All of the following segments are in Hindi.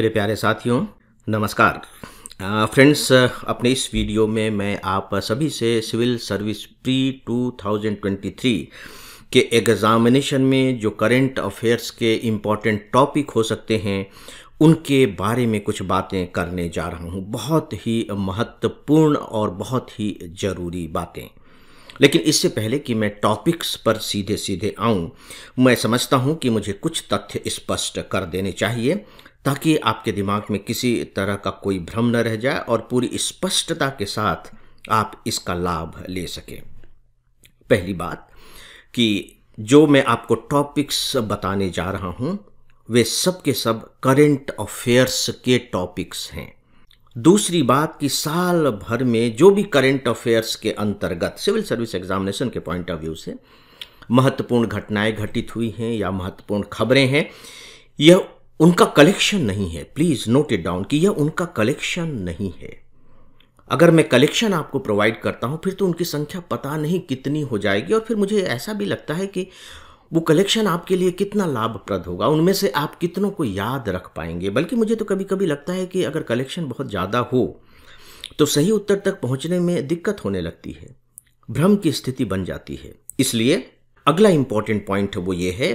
मेरे प्यारे साथियों नमस्कार फ्रेंड्स अपने इस वीडियो में मैं आप सभी से सिविल सर्विस प्री 2023 के एग्ज़ामिनेशन में जो करेंट अफेयर्स के इम्पॉर्टेंट टॉपिक हो सकते हैं उनके बारे में कुछ बातें करने जा रहा हूँ बहुत ही महत्वपूर्ण और बहुत ही ज़रूरी बातें लेकिन इससे पहले कि मैं टॉपिक्स पर सीधे सीधे आऊं, मैं समझता हूं कि मुझे कुछ तथ्य स्पष्ट कर देने चाहिए ताकि आपके दिमाग में किसी तरह का कोई भ्रम न रह जाए और पूरी स्पष्टता के साथ आप इसका लाभ ले सकें पहली बात कि जो मैं आपको टॉपिक्स बताने जा रहा हूं वे सब के सब करेंट अफेयर्स के टॉपिक्स हैं दूसरी बात कि साल भर में जो भी करंट अफेयर्स के अंतर्गत सिविल सर्विस एग्जामिनेशन के पॉइंट ऑफ व्यू से महत्वपूर्ण घटनाएं घटित हुई हैं या महत्वपूर्ण खबरें हैं यह उनका कलेक्शन नहीं है प्लीज नोट इट डाउन कि यह उनका कलेक्शन नहीं है अगर मैं कलेक्शन आपको प्रोवाइड करता हूँ फिर तो उनकी संख्या पता नहीं कितनी हो जाएगी और फिर मुझे ऐसा भी लगता है कि वो कलेक्शन आपके लिए कितना लाभप्रद होगा उनमें से आप कितनों को याद रख पाएंगे बल्कि मुझे तो कभी कभी लगता है कि अगर कलेक्शन बहुत ज़्यादा हो तो सही उत्तर तक पहुँचने में दिक्कत होने लगती है भ्रम की स्थिति बन जाती है इसलिए अगला इंपॉर्टेंट पॉइंट वो ये है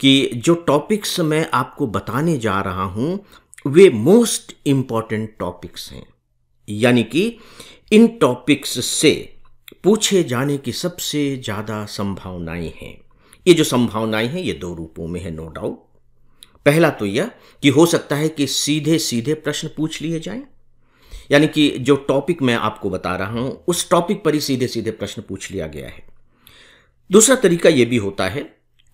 कि जो टॉपिक्स मैं आपको बताने जा रहा हूं वे मोस्ट इंपॉर्टेंट टॉपिक्स हैं यानी कि इन टॉपिक्स से पूछे जाने की सबसे ज़्यादा संभावनाएं हैं ये जो संभावनाएं हैं ये दो रूपों में है नो डाउट पहला तो यह कि हो सकता है कि सीधे सीधे प्रश्न पूछ लिए जाएं यानी कि जो टॉपिक मैं आपको बता रहा हूं उस टॉपिक पर ही सीधे सीधे प्रश्न पूछ लिया गया है दूसरा तरीका यह भी होता है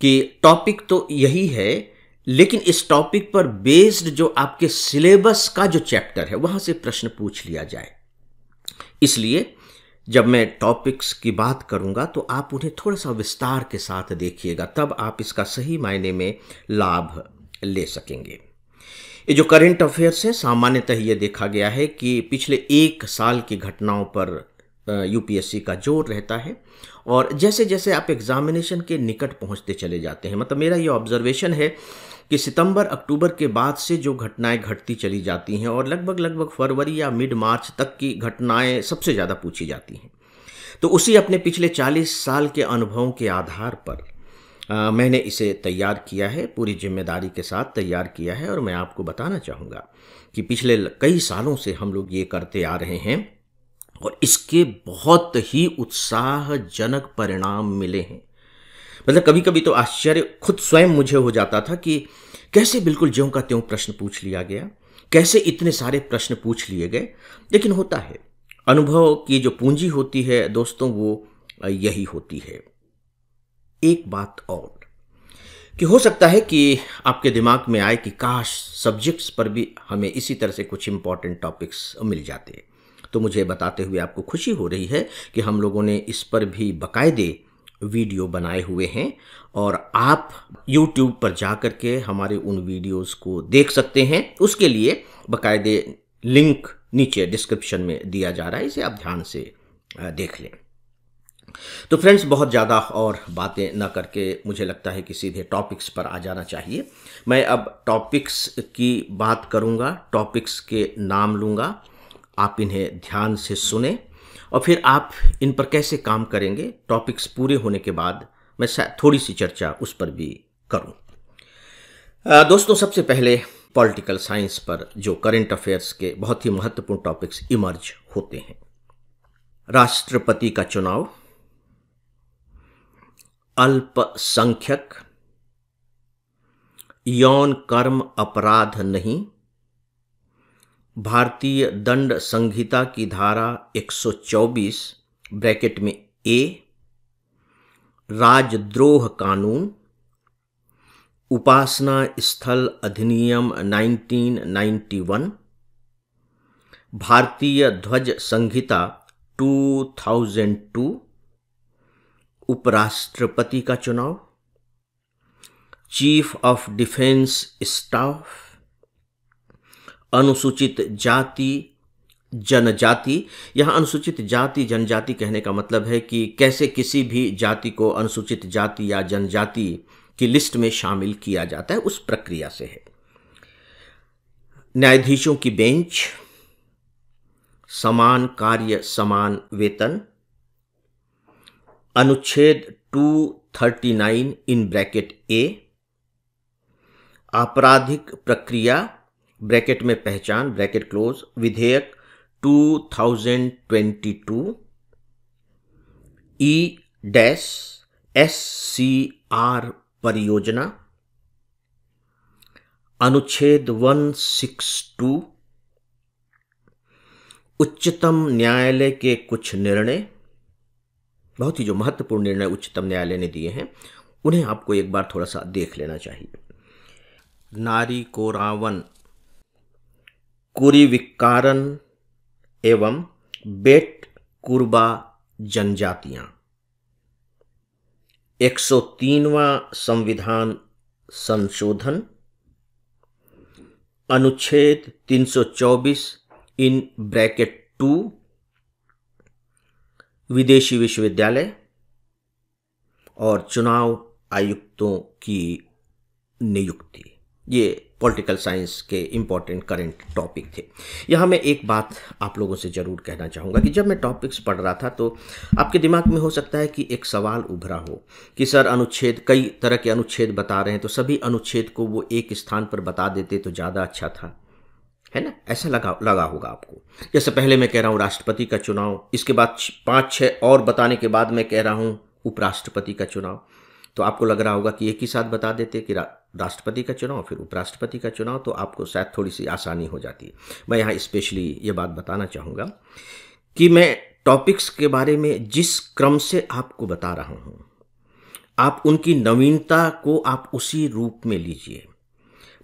कि टॉपिक तो यही है लेकिन इस टॉपिक पर बेस्ड जो आपके सिलेबस का जो चैप्टर है वहां से प्रश्न पूछ लिया जाए इसलिए जब मैं टॉपिक्स की बात करूंगा तो आप उन्हें थोड़ा सा विस्तार के साथ देखिएगा तब आप इसका सही मायने में लाभ ले सकेंगे ये जो करंट अफेयर्स है सामान्यतः ये देखा गया है कि पिछले एक साल की घटनाओं पर यूपीएससी का जोर रहता है और जैसे जैसे आप एग्जामिनेशन के निकट पहुंचते चले जाते हैं मतलब मेरा ये ऑब्जर्वेशन है कि सितंबर अक्टूबर के बाद से जो घटनाएं घटती चली जाती हैं और लगभग लगभग फरवरी या मिड मार्च तक की घटनाएं सबसे ज़्यादा पूछी जाती हैं तो उसी अपने पिछले 40 साल के अनुभवों के आधार पर आ, मैंने इसे तैयार किया है पूरी जिम्मेदारी के साथ तैयार किया है और मैं आपको बताना चाहूँगा कि पिछले कई सालों से हम लोग ये करते आ रहे हैं और इसके बहुत ही उत्साहजनक परिणाम मिले हैं मतलब कभी कभी तो आश्चर्य खुद स्वयं मुझे हो जाता था कि कैसे बिल्कुल ज्यों का त्यों प्रश्न पूछ लिया गया कैसे इतने सारे प्रश्न पूछ लिए गए लेकिन होता है अनुभव की जो पूंजी होती है दोस्तों वो यही होती है एक बात और कि हो सकता है कि आपके दिमाग में आए कि काश सब्जेक्ट्स पर भी हमें इसी तरह से कुछ इंपॉर्टेंट टॉपिक्स मिल जाते हैं तो मुझे बताते हुए आपको खुशी हो रही है कि हम लोगों ने इस पर भी बाकायदे वीडियो बनाए हुए हैं और आप YouTube पर जा कर के हमारे उन वीडियोस को देख सकते हैं उसके लिए बाकायदे लिंक नीचे डिस्क्रिप्शन में दिया जा रहा है इसे आप ध्यान से देख लें तो फ्रेंड्स बहुत ज़्यादा और बातें ना करके मुझे लगता है कि सीधे टॉपिक्स पर आ जाना चाहिए मैं अब टॉपिक्स की बात करूँगा टॉपिक्स के नाम लूँगा आप इन्हें ध्यान से सुने और फिर आप इन पर कैसे काम करेंगे टॉपिक्स पूरे होने के बाद मैं थोड़ी सी चर्चा उस पर भी करूं दोस्तों सबसे पहले पॉलिटिकल साइंस पर जो करंट अफेयर्स के बहुत ही महत्वपूर्ण टॉपिक्स इमर्ज होते हैं राष्ट्रपति का चुनाव अल्पसंख्यक यौन कर्म अपराध नहीं भारतीय दंड संहिता की धारा 124 ब्रैकेट में ए राजद्रोह कानून उपासना स्थल अधिनियम 1991 भारतीय ध्वज संहिता 2002 उपराष्ट्रपति का चुनाव चीफ ऑफ डिफेंस स्टाफ अनुसूचित जाति जनजाति यहाँ अनुसूचित जाति जनजाति कहने का मतलब है कि कैसे किसी भी जाति को अनुसूचित जाति या जनजाति की लिस्ट में शामिल किया जाता है उस प्रक्रिया से है न्यायाधीशों की बेंच समान कार्य समान वेतन अनुच्छेद 239 इन ब्रैकेट ए आपराधिक प्रक्रिया ब्रैकेट में पहचान ब्रैकेट क्लोज विधेयक 2022 E dash S C R परियोजना अनुच्छेद 162 उच्चतम न्यायालय के कुछ निर्णय बहुत ही जो महत्वपूर्ण निर्णय उच्चतम न्यायालय ने दिए हैं उन्हें आपको एक बार थोड़ा सा देख लेना चाहिए नारी को रावण कुरिविकारन एवं बेट कुर्बा जनजातियां 103वां संविधान संशोधन अनुच्छेद 324 इन ब्रैकेट टू विदेशी विश्वविद्यालय और चुनाव आयुक्तों की नियुक्ति ये पॉलिटिकल साइंस के इम्पॉर्टेंट करंट टॉपिक थे यहाँ मैं एक बात आप लोगों से ज़रूर कहना चाहूँगा कि जब मैं टॉपिक्स पढ़ रहा था तो आपके दिमाग में हो सकता है कि एक सवाल उभरा हो कि सर अनुच्छेद कई तरह के अनुच्छेद बता रहे हैं तो सभी अनुच्छेद को वो एक स्थान पर बता देते तो ज़्यादा अच्छा था है ना ऐसा लगा लगा होगा आपको जैसे पहले मैं कह रहा हूँ राष्ट्रपति का चुनाव इसके बाद पाँच छः और बताने के बाद मैं कह रहा हूँ उपराष्ट्रपति का चुनाव तो आपको लग रहा होगा कि एक ही साथ बता देते कि राष्ट्रपति का चुनाव फिर उपराष्ट्रपति का चुनाव तो आपको शायद थोड़ी सी आसानी हो जाती है मैं यहाँ स्पेशली ये बात बताना चाहूँगा कि मैं टॉपिक्स के बारे में जिस क्रम से आपको बता रहा हूँ आप उनकी नवीनता को आप उसी रूप में लीजिए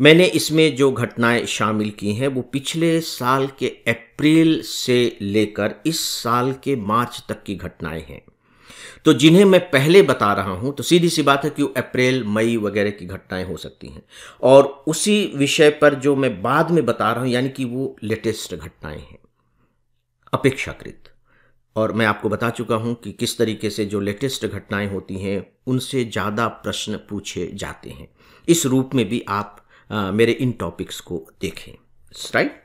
मैंने इसमें जो घटनाएं शामिल की हैं वो पिछले साल के अप्रैल से लेकर इस साल के मार्च तक की घटनाएं हैं तो जिन्हें मैं पहले बता रहा हूं तो सीधी सी बात है कि अप्रैल मई वगैरह की घटनाएं हो सकती हैं और उसी विषय पर जो मैं बाद में बता रहा हूं यानी कि वो लेटेस्ट घटनाएं हैं अपेक्षाकृत और मैं आपको बता चुका हूं कि किस तरीके से जो लेटेस्ट घटनाएं होती हैं उनसे ज़्यादा प्रश्न पूछे जाते हैं इस रूप में भी आप आ, मेरे इन टॉपिक्स को देखें राइट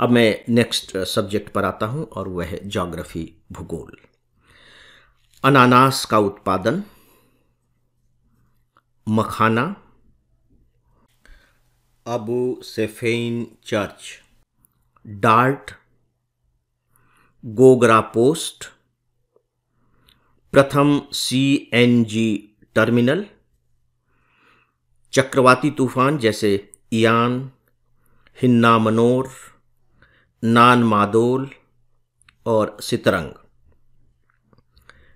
अब मैं नेक्स्ट सब्जेक्ट पर आता हूं और वह है जोग्राफी भूगोल अनानास का उत्पादन मखाना अबू सेफेन चर्च डार्ट गोगरा पोस्ट प्रथम सीएनजी टर्मिनल चक्रवाती तूफान जैसे Ian Hinnamnor Nanmadol और Sitrang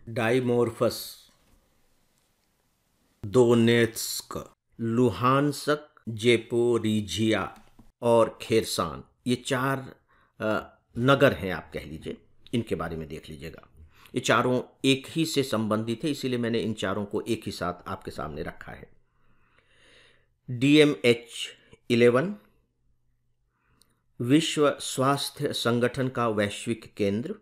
Dimorphos Donetsk Luhansk Zaporizhzhia और खेरसान ये चार नगर हैं आप कह लीजिए इनके बारे में देख लीजिएगा ये चारों एक ही से संबंधित है इसीलिए मैंने इन चारों को एक ही साथ आपके सामने रखा है डी एम एच इलेवन विश्व स्वास्थ्य संगठन का वैश्विक केंद्र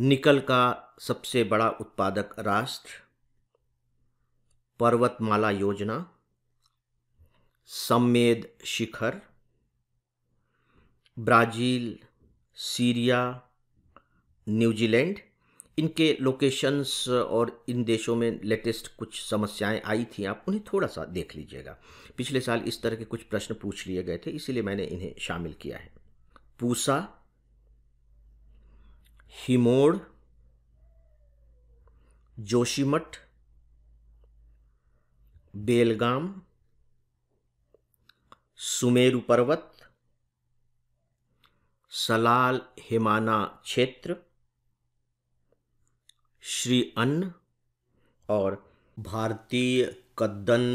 निकल का सबसे बड़ा उत्पादक राष्ट्र पर्वतमाला योजना Sammed Shikhar Brazil Syria New Zealand इनके लोकेशंस और इन देशों में लेटेस्ट कुछ समस्याएं आई थी आप उन्हें थोड़ा सा देख लीजिएगा पिछले साल इस तरह के कुछ प्रश्न पूछ लिए गए थे इसीलिए मैंने इन्हें शामिल किया है पूसा हिमोड़ जोशीमठ बेलगाम सुमेरु पर्वत सलाल हिमाना क्षेत्र श्री अन्न और भारतीय कद्दन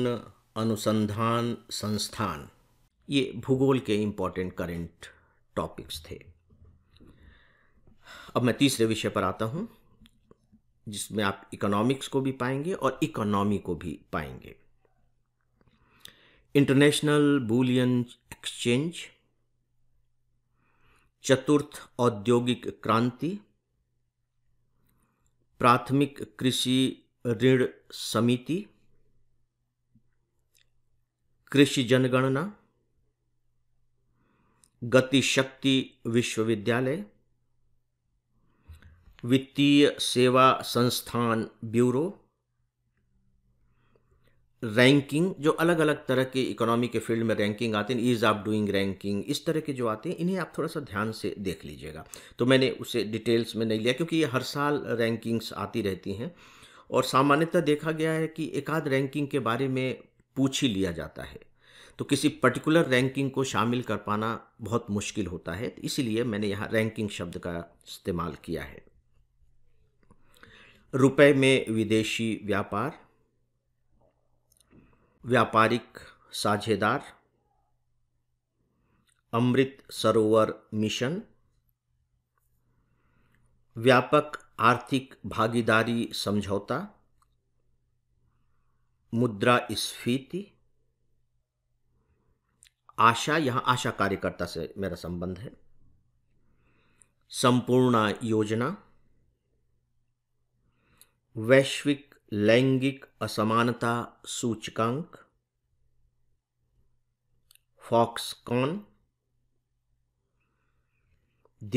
अनुसंधान संस्थान ये भूगोल के इम्पोर्टेंट करंट टॉपिक्स थे अब मैं तीसरे विषय पर आता हूं जिसमें आप इकोनॉमिक्स को भी पाएंगे और इकोनॉमी को भी पाएंगे इंटरनेशनल बुलियन एक्सचेंज चतुर्थ औद्योगिक क्रांति प्राथमिक कृषि ऋण समिति कृषि जनगणना गतिशक्ति विश्वविद्यालय वित्तीय सेवा संस्थान ब्यूरो रैंकिंग जो अलग अलग तरह के इकोनॉमी के फील्ड में रैंकिंग आते हैं ईज ऑफ डूइंग रैंकिंग इस तरह के जो आते हैं इन्हें आप थोड़ा सा ध्यान से देख लीजिएगा तो मैंने उसे डिटेल्स में नहीं लिया क्योंकि ये हर साल रैंकिंग्स आती रहती हैं और सामान्यतः देखा गया है कि एकाध रैंकिंग के बारे में पूछ ही लिया जाता है तो किसी पर्टिकुलर रैंकिंग को शामिल कर पाना बहुत मुश्किल होता है तो इसीलिए मैंने यहाँ रैंकिंग शब्द का इस्तेमाल किया है रुपए में विदेशी व्यापार व्यापारिक साझेदार अमृत सरोवर मिशन व्यापक आर्थिक भागीदारी समझौता मुद्रा स्फीति आशा यहां आशा कार्यकर्ता से मेरा संबंध है संपूर्ण योजना वैश्विक लैंगिक असमानता सूचकांक फॉक्सकॉन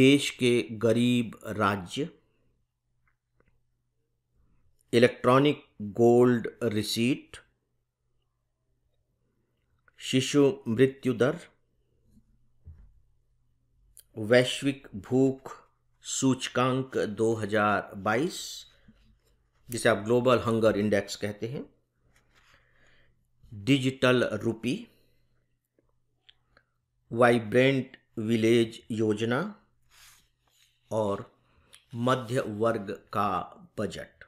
देश के गरीब राज्य इलेक्ट्रॉनिक गोल्ड रिसीट शिशु मृत्यु दर वैश्विक भूख सूचकांक 2022 जिसे आप ग्लोबल हंगर इंडेक्स कहते हैं डिजिटल रूपी वाइब्रेंट विलेज योजना और मध्य वर्ग का बजट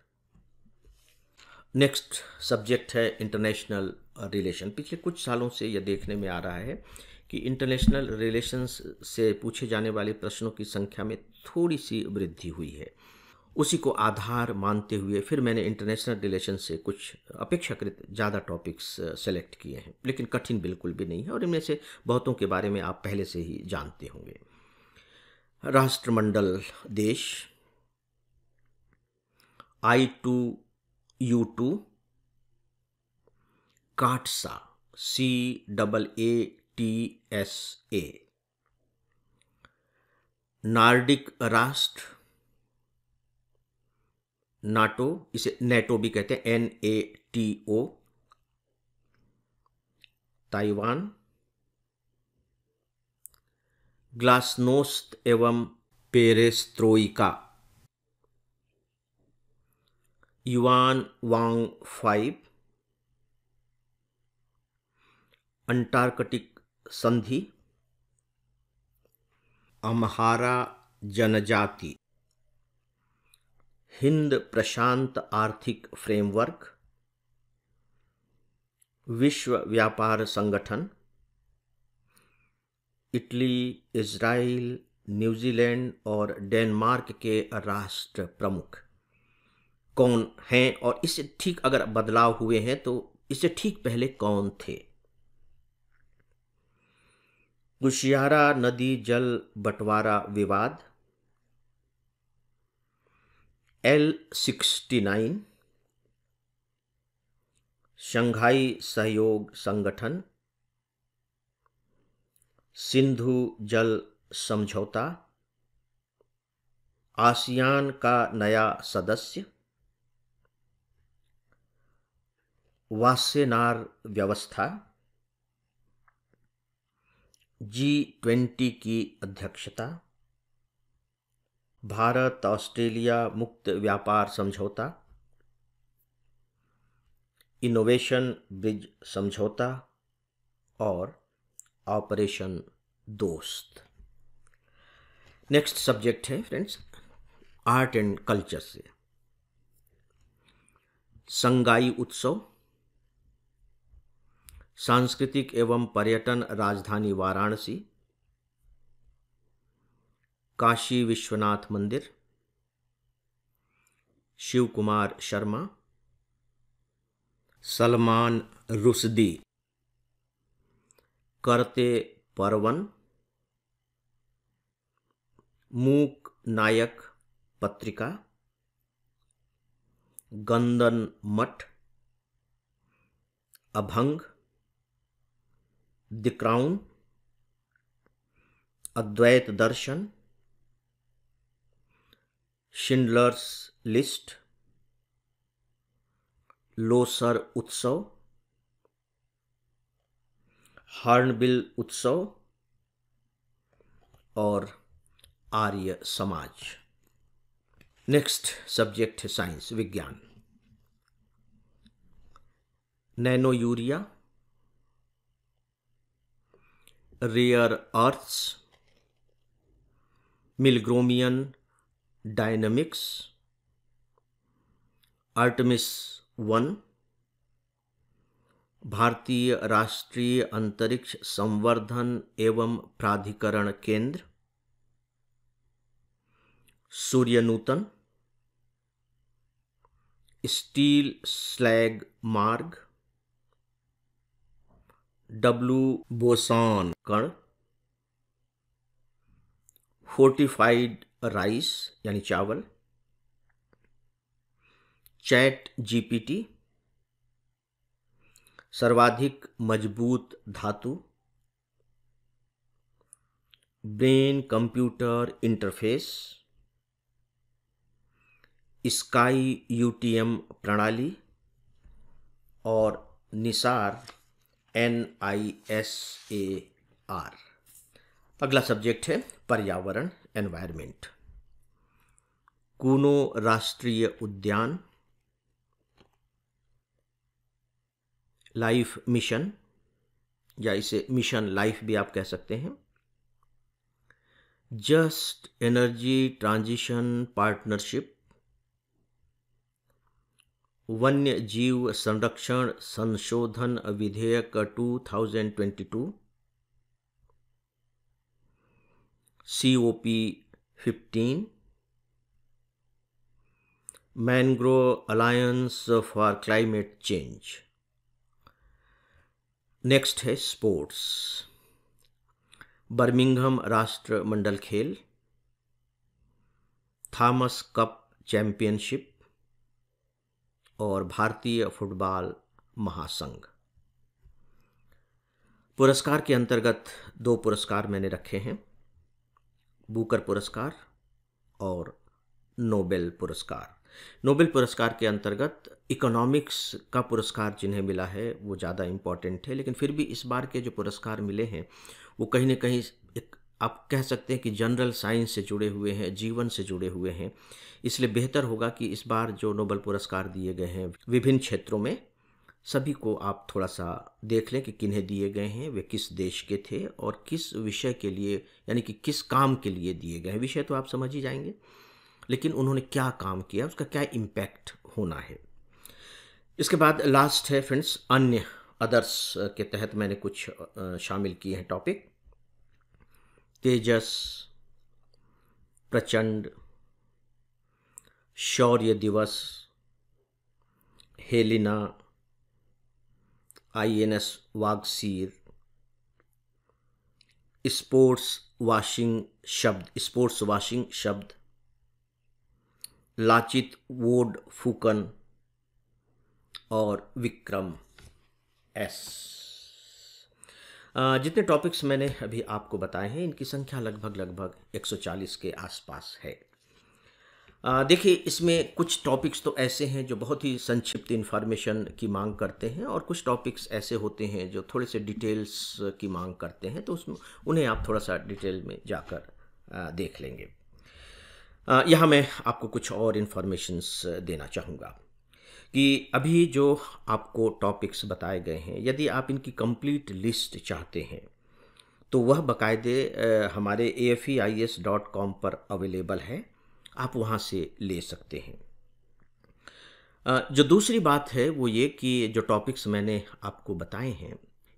नेक्स्ट सब्जेक्ट है इंटरनेशनल रिलेशन पिछले कुछ सालों से यह देखने में आ रहा है कि इंटरनेशनल रिलेशंस से पूछे जाने वाले प्रश्नों की संख्या में थोड़ी सी वृद्धि हुई है उसी को आधार मानते हुए फिर मैंने इंटरनेशनल रिलेशन से कुछ अपेक्षाकृत ज़्यादा टॉपिक्स सेलेक्ट किए हैं लेकिन कठिन बिल्कुल भी नहीं है और इनमें से बहुतों के बारे में आप पहले से ही जानते होंगे राष्ट्रमंडल देश I two U two CAATSA C double A T S A Nordic राष्ट्र नाटो इसे नेटो भी कहते हैं N A T O Taiwan glasnost एवं perestroika yuan Wang five Antarctic संधि अम्हारा जनजाति हिंद प्रशांत आर्थिक फ्रेमवर्क विश्व व्यापार संगठन इटली इजराइल न्यूजीलैंड और डेनमार्क के राष्ट्र प्रमुख कौन हैं और इससे ठीक अगर बदलाव हुए हैं तो इससे ठीक पहले कौन थे कुशियारा नदी जल बंटवारा विवाद एल सिक्सटी नाइन शंघाई सहयोग संगठन सिंधु जल समझौता आसियान का नया सदस्य वास्यनार व्यवस्था जी ट्वेंटी की अध्यक्षता भारत ऑस्ट्रेलिया मुक्त व्यापार समझौता इनोवेशन ब्रिज समझौता और ऑपरेशन दोस्त नेक्स्ट सब्जेक्ट है फ्रेंड्स आर्ट एंड कल्चर से संगाई उत्सव सांस्कृतिक एवं पर्यटन राजधानी वाराणसी काशी विश्वनाथ मंदिर शिव कुमार शर्मा सलमान रुसदी करते परवन मूक नायक पत्रिका गंदन मठ अभंग द क्राउन अद्वैत दर्शन शिंडलर्स लिस्ट लोसर उत्सव हार्नबिल उत्सव और आर्य समाज नेक्स्ट सब्जेक्ट है साइंस विज्ञान nano urea rare earths Milgromian dynamics Artemis one भारतीय राष्ट्रीय अंतरिक्ष संवर्धन एवं प्राधिकरण केंद्र सूर्य नूतन स्टील स्लैग मार्ग डब्लू बोसान कण फोर्टिफाइड राइस यानी चावल चैट जीपीटी सर्वाधिक मजबूत धातु brain computer interface sky UTM प्रणाली और NISAR N I S A R अगला सब्जेक्ट है पर्यावरण एनवायरमेंट कूनो राष्ट्रीय उद्यान लाइफ मिशन या इसे मिशन लाइफ भी आप कह सकते हैं जस्ट एनर्जी ट्रांजिशन पार्टनरशिप वन्य जीव संरक्षण संशोधन विधेयक 2022 COP15, Mangrove Alliance for Climate Change. Next है स्पोर्ट्स बर्मिंगहम राष्ट्रमंडल खेल थॉमस कप चैंपियनशिप और भारतीय फुटबॉल महासंघ पुरस्कार के अंतर्गत दो पुरस्कार मैंने रखे हैं बूकर पुरस्कार और नोबेल पुरस्कार नोबेल पुरस्कार के अंतर्गत इकोनॉमिक्स का पुरस्कार जिन्हें मिला है वो ज़्यादा इम्पॉर्टेंट है लेकिन फिर भी इस बार के जो पुरस्कार मिले हैं वो कहीं ना कहीं एक आप कह सकते हैं कि जनरल साइंस से जुड़े हुए हैं जीवन से जुड़े हुए हैं इसलिए बेहतर होगा कि इस बार जो नोबल पुरस्कार दिए गए हैं विभिन्न क्षेत्रों में सभी को आप थोड़ा सा देख लें कि किन्हें दिए गए हैं वे किस देश के थे और किस विषय के लिए यानी कि किस काम के लिए दिए गए हैं विषय तो आप समझ ही जाएंगे लेकिन उन्होंने क्या काम किया उसका क्या इम्पैक्ट होना है इसके बाद लास्ट है फ्रेंड्स अन्य अदर्स के तहत मैंने कुछ शामिल किए हैं टॉपिक तेजस प्रचंड शौर्य दिवस Helina INS Vagsheer sports washing शब्द स्पोर्ट्स वाशिंग शब्द लाचित वोड फूकन और विक्रम एस uh, जितने टॉपिक्स मैंने अभी आपको बताए हैं इनकी संख्या लगभग लगभग 140 के आसपास है देखिए इसमें कुछ टॉपिक्स तो ऐसे हैं जो बहुत ही संक्षिप्त इन्फॉर्मेशन की मांग करते हैं और कुछ टॉपिक्स ऐसे होते हैं जो थोड़े से डिटेल्स की मांग करते हैं तो उसमें उन्हें आप थोड़ा सा डिटेल में जाकर देख लेंगे यहाँ मैं आपको कुछ और इन्फॉर्मेशंस देना चाहूँगा कि अभी जो आपको टॉपिक्स बताए गए हैं यदि आप इनकी कंप्लीट लिस्ट चाहते हैं तो वह बाकायदे हमारे A F E I S dot com पर अवेलेबल है आप वहाँ से ले सकते हैं जो दूसरी बात है वो ये कि जो टॉपिक्स मैंने आपको बताए हैं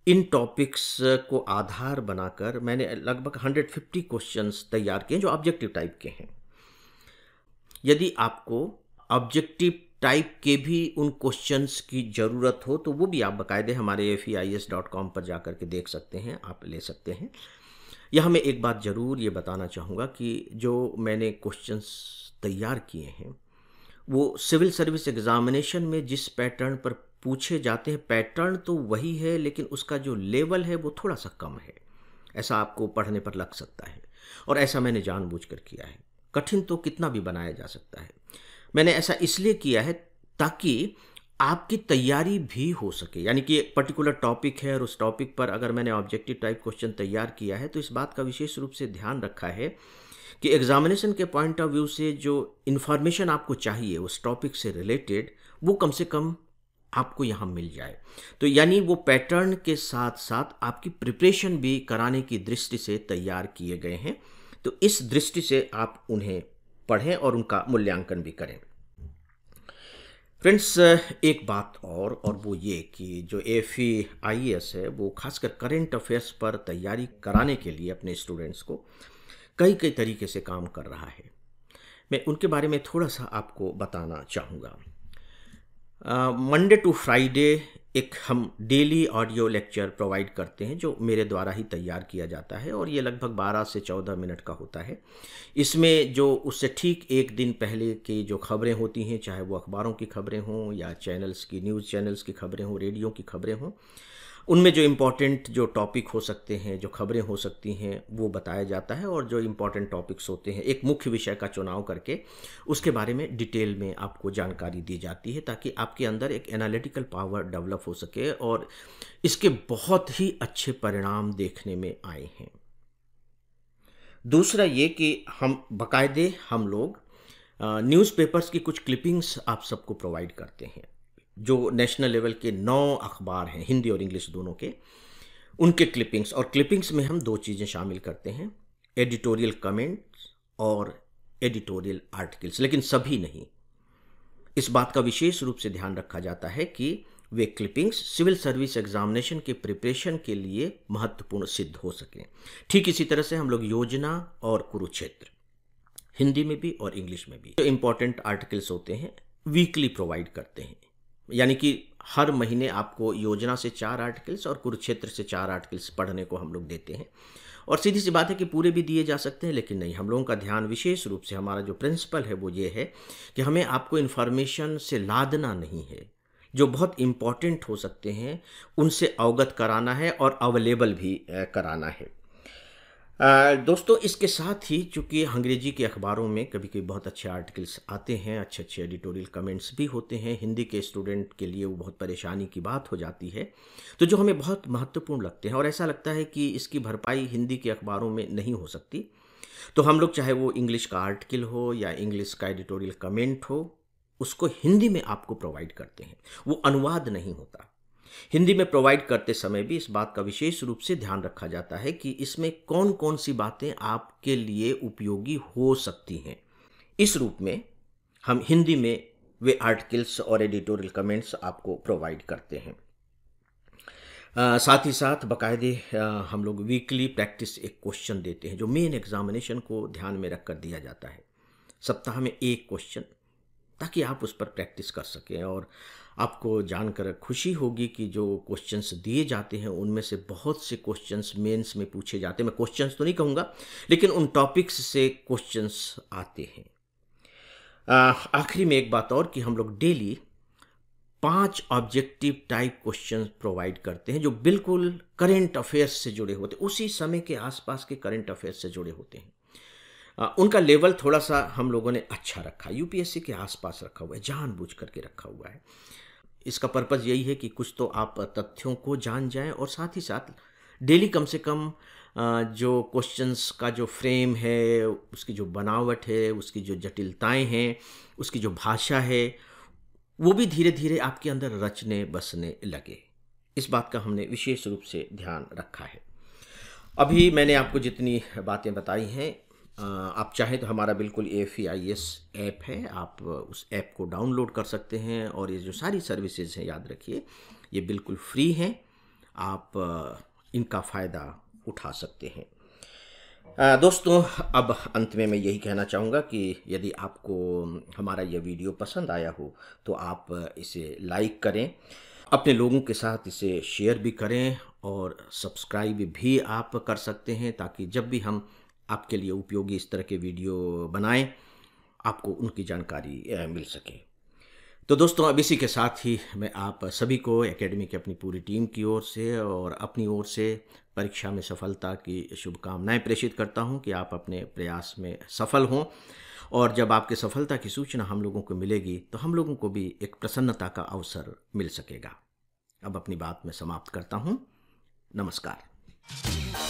इन टॉपिक्स को आधार बनाकर मैंने लगभग 150 क्वेश्चंस तैयार किए जो ऑब्जेक्टिव टाइप के हैं यदि आपको ऑब्जेक्टिव टाइप के भी उन क्वेश्चंस की ज़रूरत हो तो वो भी आप बाकायदे हमारे एफ e पर जाकर के देख सकते हैं आप ले सकते हैं यहाँ मैं एक बात ज़रूर ये बताना चाहूँगा कि जो मैंने क्वेश्चंस तैयार किए हैं वो सिविल सर्विस एग्जामिनेशन में जिस पैटर्न पर पूछे जाते हैं पैटर्न तो वही है लेकिन उसका जो लेवल है वो थोड़ा सा कम है ऐसा आपको पढ़ने पर लग सकता है और ऐसा मैंने जानबूझकर किया है कठिन तो कितना भी बनाया जा सकता है मैंने ऐसा इसलिए किया है ताकि आपकी तैयारी भी हो सके यानी कि एक पर्टिकुलर टॉपिक है और उस टॉपिक पर अगर मैंने ऑब्जेक्टिव टाइप क्वेश्चन तैयार किया है तो इस बात का विशेष रूप से ध्यान रखा है कि एग्जामिनेशन के पॉइंट ऑफ व्यू से जो इन्फॉर्मेशन आपको चाहिए उस टॉपिक से रिलेटेड वो कम से कम आपको यहाँ मिल जाए तो यानी वो पैटर्न के साथ साथ आपकी प्रिपरेशन भी कराने की दृष्टि से तैयार किए गए हैं तो इस दृष्टि से आप उन्हें पढ़ें और उनका मूल्यांकन भी करें फ्रेंड्स एक बात और और वो ये कि जो एफ आई एस है वो खासकर करेंट अफेयर्स पर तैयारी कराने के लिए अपने स्टूडेंट्स को कई कई तरीके से काम कर रहा है मैं उनके बारे में थोड़ा सा आपको बताना चाहूँगा मंडे टू फ्राइडे एक हम डेली ऑडियो लेक्चर प्रोवाइड करते हैं जो मेरे द्वारा ही तैयार किया जाता है और ये लगभग 12 से 14 मिनट का होता है इसमें जो उससे ठीक एक दिन पहले की जो खबरें होती हैं चाहे वो अखबारों की खबरें हों या चैनल्स की न्यूज़ चैनल्स की खबरें हों रेडियो की खबरें हों उनमें जो इम्पॉर्टेंट जो टॉपिक हो सकते हैं जो खबरें हो सकती हैं वो बताया जाता है और जो इम्पॉर्टेंट टॉपिक्स होते हैं एक मुख्य विषय का चुनाव करके उसके बारे में डिटेल में आपको जानकारी दी जाती है ताकि आपके अंदर एक एनालिटिकल पावर डेवलप हो सके और इसके बहुत ही अच्छे परिणाम देखने में आए हैं दूसरा ये कि हम बाकायदे हम लोग न्यूज़पेपर्स की कुछ क्लिपिंग्स आप सबको प्रोवाइड करते हैं जो नेशनल लेवल के नौ अखबार हैं हिंदी और इंग्लिश दोनों के उनके क्लिपिंग्स और क्लिपिंग्स में हम दो चीज़ें शामिल करते हैं एडिटोरियल कमेंट्स और एडिटोरियल आर्टिकल्स लेकिन सभी नहीं इस बात का विशेष रूप से ध्यान रखा जाता है कि वे क्लिपिंग्स सिविल सर्विस एग्जामिनेशन के प्रिपरेशन के लिए महत्वपूर्ण सिद्ध हो सकें ठीक इसी तरह से हम लोग योजना और कुरुक्षेत्र हिंदी में भी और इंग्लिश में भी जो इंपॉर्टेंट आर्टिकल्स होते हैं वीकली प्रोवाइड करते हैं यानी कि हर महीने आपको योजना से चार आर्टिकल्स और कुरुक्षेत्र से चार आर्टिकल्स पढ़ने को हम लोग देते हैं और सीधी सी बात है कि पूरे भी दिए जा सकते हैं लेकिन नहीं हम लोगों का ध्यान विशेष रूप से हमारा जो प्रिंसिपल है वो ये है कि हमें आपको इन्फॉर्मेशन से लादना नहीं है जो बहुत इम्पॉर्टेंट हो सकते हैं उनसे अवगत कराना है और अवेलेबल भी कराना है दोस्तों इसके साथ ही चूँकि अंग्रेजी के अखबारों में कभी कभी बहुत अच्छे आर्टिकल्स आते हैं अच्छे अच्छे एडिटोरियल कमेंट्स भी होते हैं हिंदी के स्टूडेंट के लिए वो बहुत परेशानी की बात हो जाती है तो जो हमें बहुत महत्वपूर्ण लगते हैं और ऐसा लगता है कि इसकी भरपाई हिंदी के अखबारों में नहीं हो सकती तो हम लोग चाहे वो इंग्लिश का आर्टिकल हो या इंग्लिश का एडिटोरियल कमेंट हो उसको हिंदी में आपको प्रोवाइड करते हैं वो अनुवाद नहीं होता हिंदी में प्रोवाइड करते समय भी इस बात का विशेष रूप से ध्यान रखा जाता है कि इसमें कौन कौन सी बातें आपके लिए उपयोगी हो सकती हैं इस रूप में हम हिंदी में वे आर्टिकल्स और एडिटोरियल कमेंट्स आपको प्रोवाइड करते हैं आ, साथ ही साथ बाकायदे हम लोग वीकली प्रैक्टिस एक क्वेश्चन देते हैं जो मेन एग्जामिनेशन को ध्यान में रखकर दिया जाता है सप्ताह में एक क्वेश्चन ताकि आप उस पर प्रैक्टिस कर सकें और आपको जानकर खुशी होगी कि जो क्वेश्चंस दिए जाते हैं उनमें से बहुत से क्वेश्चंस मेंस में पूछे जाते हैं मैं क्वेश्चंस तो नहीं कहूँगा लेकिन उन टॉपिक्स से क्वेश्चंस आते हैं आखिरी में एक बात और कि हम लोग डेली पांच ऑब्जेक्टिव टाइप क्वेश्चन प्रोवाइड करते हैं जो बिल्कुल करेंट अफेयर्स से जुड़े होते हैं उसी समय के आसपास के करेंट अफेयर्स से जुड़े होते हैं उनका लेवल थोड़ा सा हम लोगों ने अच्छा रखा यूपीएससी के आसपास रखा हुआ है जानबूझ करके रखा हुआ है इसका पर्पज़ यही है कि कुछ तो आप तथ्यों को जान जाएं और साथ ही साथ डेली कम से कम जो क्वेश्चंस का जो फ्रेम है उसकी जो बनावट है उसकी जो जटिलताएं हैं उसकी जो भाषा है वो भी धीरे धीरे आपके अंदर रचने बसने लगे इस बात का हमने विशेष रूप से ध्यान रखा है अभी मैंने आपको जितनी बातें बताई हैं आप चाहे तो हमारा बिल्कुल A F I S app है आप उस ऐप को डाउनलोड कर सकते हैं और ये जो सारी सर्विसेज हैं याद रखिए ये बिल्कुल फ्री हैं आप इनका फ़ायदा उठा सकते हैं दोस्तों अब अंत में मैं यही कहना चाहूँगा कि यदि आपको हमारा यह वीडियो पसंद आया हो तो आप इसे लाइक करें अपने लोगों के साथ इसे शेयर भी करें और सब्सक्राइब भी आप कर सकते हैं ताकि जब भी हम आपके लिए उपयोगी इस तरह के वीडियो बनाएं आपको उनकी जानकारी मिल सके तो दोस्तों अब इसी के साथ ही मैं आप सभी को एकेडमी की अपनी पूरी टीम की ओर से और अपनी ओर से परीक्षा में सफलता की शुभकामनाएं प्रेषित करता हूं कि आप अपने प्रयास में सफल हों और जब आपके सफलता की सूचना हम लोगों को मिलेगी तो हम लोगों को भी एक प्रसन्नता का अवसर मिल सकेगा अब अपनी बात में समाप्त करता हूँ नमस्कार